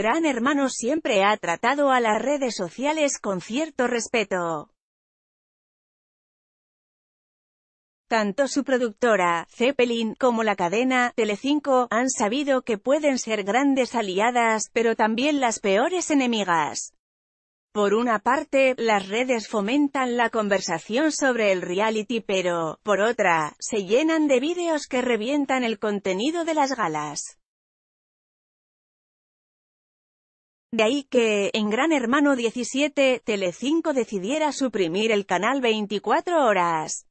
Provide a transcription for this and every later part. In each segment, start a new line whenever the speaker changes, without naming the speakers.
Gran Hermano siempre ha tratado a las redes sociales con cierto respeto. Tanto su productora, Zeppelin, como la cadena, Telecinco, han sabido que pueden ser grandes aliadas, pero también las peores enemigas. Por una parte, las redes fomentan la conversación sobre el reality pero, por otra, se llenan de vídeos que revientan el contenido de las galas. De ahí que, en Gran Hermano 17, Telecinco decidiera suprimir el canal 24 horas.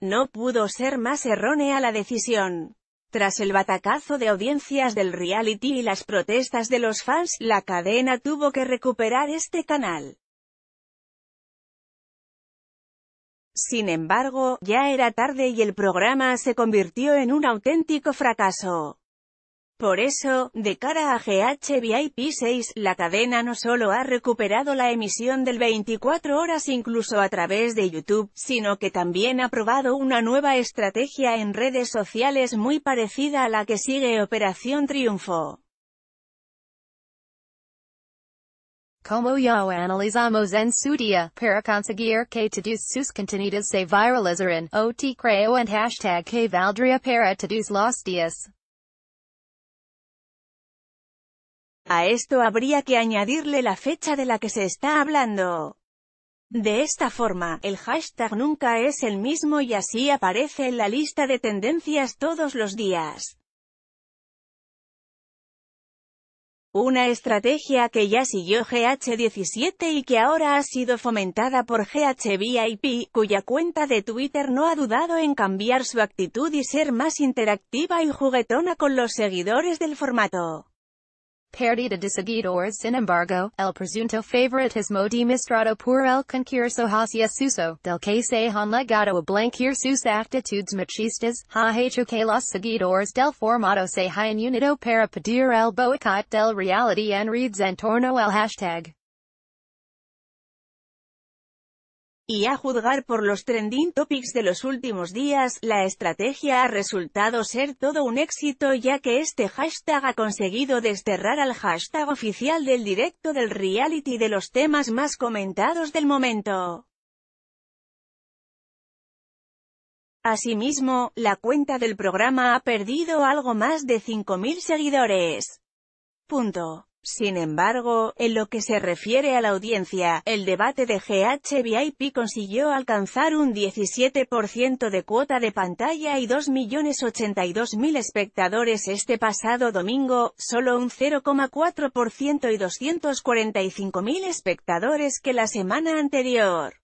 No pudo ser más errónea la decisión. Tras el batacazo de audiencias del reality y las protestas de los fans, la cadena tuvo que recuperar este canal. Sin embargo, ya era tarde y el programa se convirtió en un auténtico fracaso. Por eso, de cara a GH VIP 6, la cadena no solo ha recuperado la emisión del 24 horas incluso a través de YouTube, sino que también ha probado una nueva estrategia en redes sociales muy parecida a la que sigue Operación Triunfo.
Como ya analizamos en para conseguir que todos sus contenidos se creo en hashtag para todos los días.
A esto habría que añadirle la fecha de la que se está hablando. De esta forma, el hashtag nunca es el mismo y así aparece en la lista de tendencias todos los días. Una estrategia que ya siguió GH17 y que ahora ha sido fomentada por GHVIP, cuya cuenta de Twitter no ha dudado en cambiar su actitud y ser más interactiva y juguetona con los seguidores del formato. Perdida
de seguidores sin embargo, el presunto favoritismo has demostrado por el concurso hacia suso, del que se han legado a blanquear sus actitudes machistas, ha hecho que los seguidores del formato se hayan unido para pedir el boicot del reality en reads en torno al hashtag.
Y a juzgar por los trending topics de los últimos días, la estrategia ha resultado ser todo un éxito ya que este hashtag ha conseguido desterrar al hashtag oficial del directo del reality de los temas más comentados del momento. Asimismo, la cuenta del programa ha perdido algo más de 5.000 seguidores. Punto. Sin embargo, en lo que se refiere a la audiencia, el debate de GHVIP consiguió alcanzar un 17% de cuota de pantalla y 2.082.000 espectadores este pasado domingo, solo un 0,4% y 245.000 espectadores que la semana anterior.